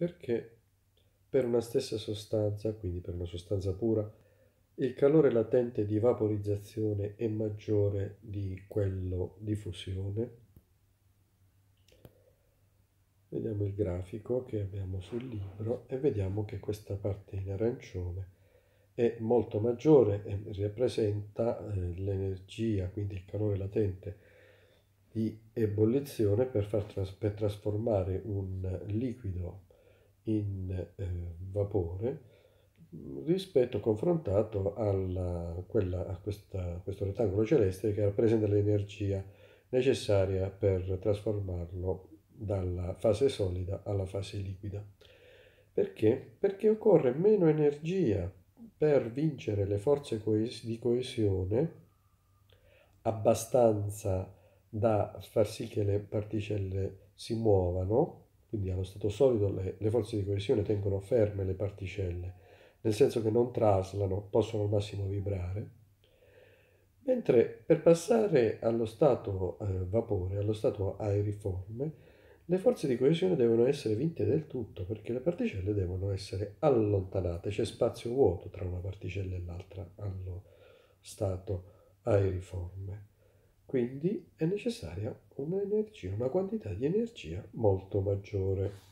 perché per una stessa sostanza, quindi per una sostanza pura, il calore latente di vaporizzazione è maggiore di quello di fusione. Vediamo il grafico che abbiamo sul libro e vediamo che questa parte in arancione è molto maggiore e rappresenta eh, l'energia, quindi il calore latente di ebollizione per, far, per trasformare un liquido in eh, vapore rispetto confrontato alla, quella, a, questa, a questo rettangolo celeste che rappresenta l'energia necessaria per trasformarlo dalla fase solida alla fase liquida. Perché? Perché occorre meno energia per vincere le forze coes- di coesione abbastanza da far sì che le particelle si muovano quindi allo stato solido le, le forze di coesione tengono ferme le particelle, nel senso che non traslano, possono al massimo vibrare, mentre per passare allo stato eh, vapore, allo stato aeriforme, le forze di coesione devono essere vinte del tutto perché le particelle devono essere allontanate, c'è spazio vuoto tra una particella e l'altra allo stato aeriforme. Quindi è necessaria un'energia, una quantità di energia molto maggiore.